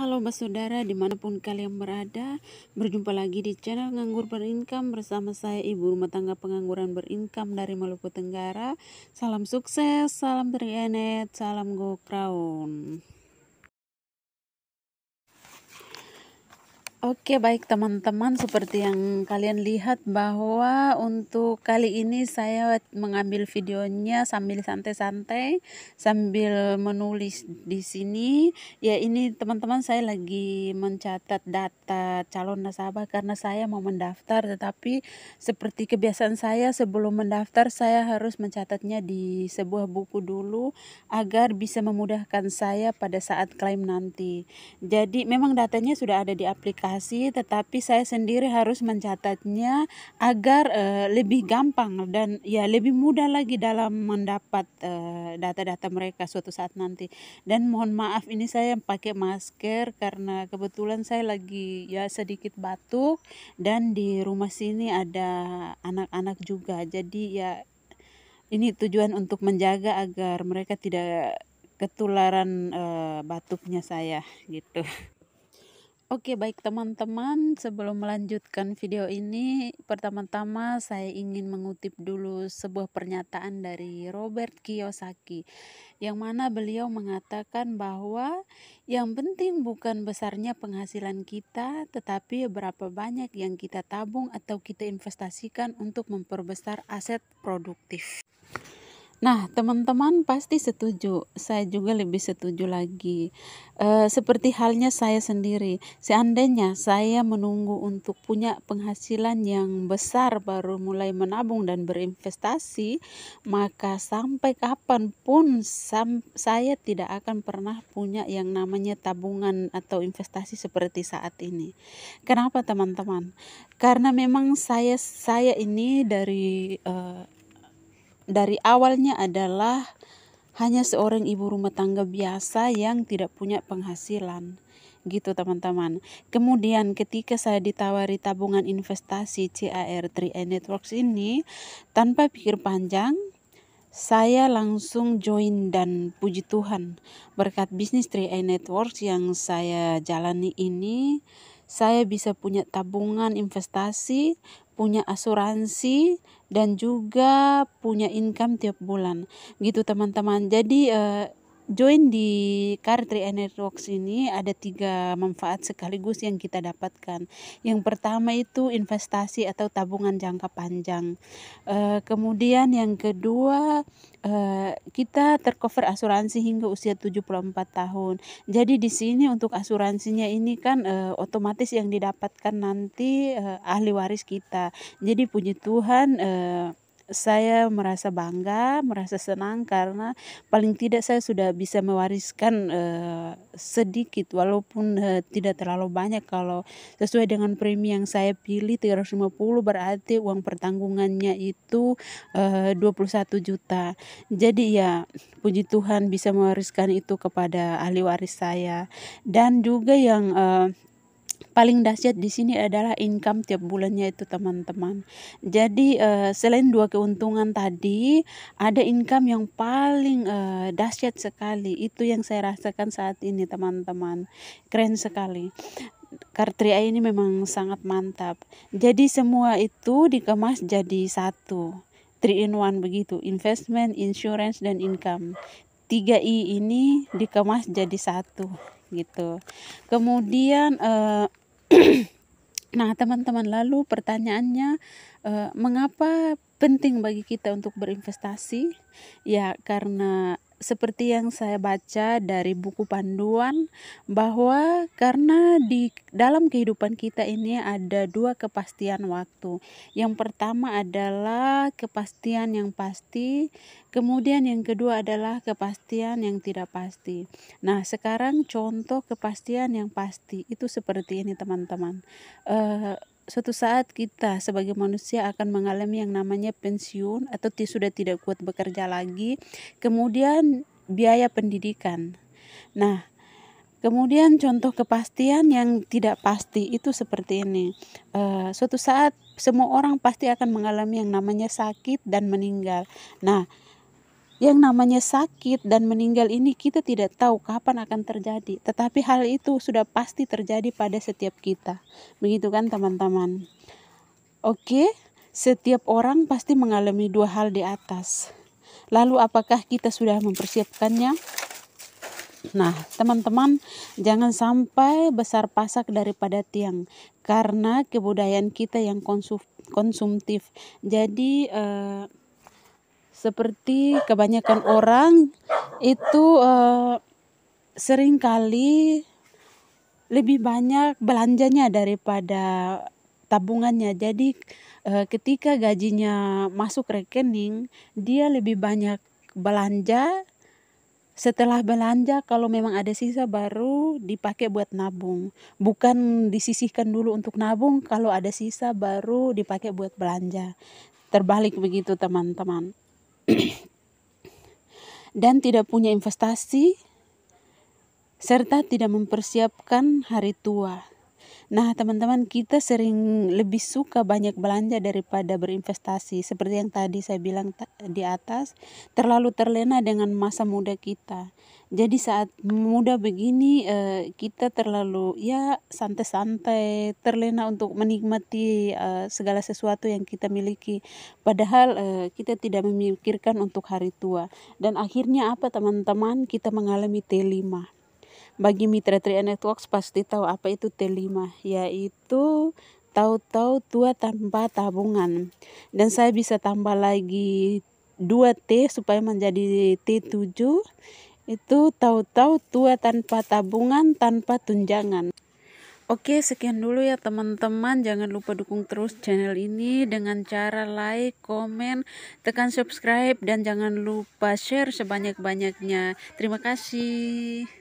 Halo saudara dimanapun kalian berada Berjumpa lagi di channel Nganggur Berinkam Bersama saya Ibu Rumah Tangga Pengangguran Berinkam dari Maluku Tenggara Salam sukses, salam terianet, salam go crown Oke, baik teman-teman, seperti yang kalian lihat bahwa untuk kali ini saya mengambil videonya sambil santai-santai, sambil menulis di sini. Ya, ini teman-teman saya lagi mencatat data calon nasabah karena saya mau mendaftar, tetapi seperti kebiasaan saya sebelum mendaftar saya harus mencatatnya di sebuah buku dulu agar bisa memudahkan saya pada saat klaim nanti. Jadi, memang datanya sudah ada di aplikasi aplikasi tetapi saya sendiri harus mencatatnya agar uh, lebih gampang dan ya lebih mudah lagi dalam mendapat data eh, data-data mereka suatu saat nanti dan mohon maaf ini saya pakai masker karena kebetulan saya lagi ya sedikit batuk dan di rumah sini ada anak-anak juga jadi ya ini tujuan untuk menjaga agar mereka tidak ketularan e, batuknya saya gitu. Oke baik teman-teman sebelum melanjutkan video ini pertama-tama saya ingin mengutip dulu sebuah pernyataan dari Robert Kiyosaki yang mana beliau mengatakan bahwa yang penting bukan besarnya penghasilan kita tetapi berapa banyak yang kita tabung atau kita investasikan untuk memperbesar aset produktif. Nah, teman-teman pasti setuju. Saya juga lebih setuju lagi. E, seperti halnya saya sendiri, seandainya saya menunggu untuk punya penghasilan yang besar baru mulai menabung dan berinvestasi, maka sampai kapanpun sam saya tidak akan pernah punya yang namanya tabungan atau investasi seperti saat ini. Kenapa, teman-teman? Karena memang saya saya ini dari e, dari awalnya adalah hanya seorang ibu rumah tangga biasa yang tidak punya penghasilan. Gitu teman-teman. Kemudian ketika saya ditawari tabungan investasi CAR 3 Networks ini tanpa pikir panjang saya langsung join dan puji Tuhan berkat bisnis 3A Networks yang saya jalani ini saya bisa punya tabungan investasi punya asuransi dan juga punya income tiap bulan gitu teman-teman jadi eh, join di Car 3 Networks ini ada tiga manfaat sekaligus yang kita dapatkan. Yang pertama itu investasi atau tabungan jangka panjang. E, kemudian yang kedua e, kita tercover asuransi hingga usia 74 tahun. Jadi di sini untuk asuransinya ini kan e, otomatis yang didapatkan nanti e, ahli waris kita. Jadi puji Tuhan e, saya merasa bangga, merasa senang karena paling tidak saya sudah bisa mewariskan eh, sedikit walaupun eh, tidak terlalu banyak kalau sesuai dengan premi yang saya pilih 350 berarti uang pertanggungannya itu eh, 21 juta. Jadi ya puji Tuhan bisa mewariskan itu kepada ahli waris saya dan juga yang eh, paling dahsyat di sini adalah income tiap bulannya itu teman-teman. Jadi uh, selain dua keuntungan tadi, ada income yang paling uh, dahsyat sekali. Itu yang saya rasakan saat ini teman-teman. Keren sekali. Kartria ini memang sangat mantap. Jadi semua itu dikemas jadi satu. 3 in 1 begitu, investment, insurance, dan income. 3I ini dikemas jadi satu gitu. Kemudian eh, nah teman-teman lalu pertanyaannya eh, mengapa penting bagi kita untuk berinvestasi? Ya karena seperti yang saya baca dari buku panduan bahwa karena di dalam kehidupan kita ini ada dua kepastian waktu. Yang pertama adalah kepastian yang pasti, kemudian yang kedua adalah kepastian yang tidak pasti. Nah, sekarang contoh kepastian yang pasti itu seperti ini teman-teman. Uh, suatu saat kita sebagai manusia akan mengalami yang namanya pensiun atau sudah tidak kuat bekerja lagi, kemudian biaya pendidikan. Nah, Kemudian contoh kepastian yang tidak pasti itu seperti ini. Uh, suatu saat semua orang pasti akan mengalami yang namanya sakit dan meninggal. Nah, yang namanya sakit dan meninggal ini kita tidak tahu kapan akan terjadi, tetapi hal itu sudah pasti terjadi pada setiap kita. Begitu kan teman-teman? Oke, setiap orang pasti mengalami dua hal di atas. Lalu apakah kita sudah mempersiapkannya? Nah, teman-teman, jangan sampai besar pasak daripada tiang karena kebudayaan kita yang konsumtif. Jadi eh, seperti kebanyakan orang itu uh, eh, kali lebih banyak belanjanya daripada tabungannya. Jadi uh, ketika gajinya masuk rekening, dia lebih banyak belanja. Setelah belanja kalau memang ada sisa baru dipakai buat nabung. Bukan disisihkan dulu untuk nabung, kalau ada sisa baru dipakai buat belanja. Terbalik begitu teman-teman dan tidak punya investasi serta tidak mempersiapkan hari tua. Nah, teman-teman, kita sering lebih suka banyak belanja daripada berinvestasi. Seperti yang tadi saya bilang di atas, terlalu terlena dengan masa muda kita. Jadi saat muda begini uh, kita terlalu ya santai-santai, terlena untuk menikmati uh, segala sesuatu yang kita miliki. Padahal uh, kita tidak memikirkan untuk hari tua. Dan akhirnya apa teman-teman? Kita mengalami T5 bagi mitra Tri Networks pasti tahu apa itu T5 yaitu tahu-tahu tua tanpa tabungan dan saya bisa tambah lagi 2T supaya menjadi T7 itu tahu-tahu tua tanpa tabungan, tanpa tunjangan. Oke, sekian dulu ya teman-teman. Jangan lupa dukung terus channel ini dengan cara like, komen, tekan subscribe, dan jangan lupa share sebanyak-banyaknya. Terima kasih.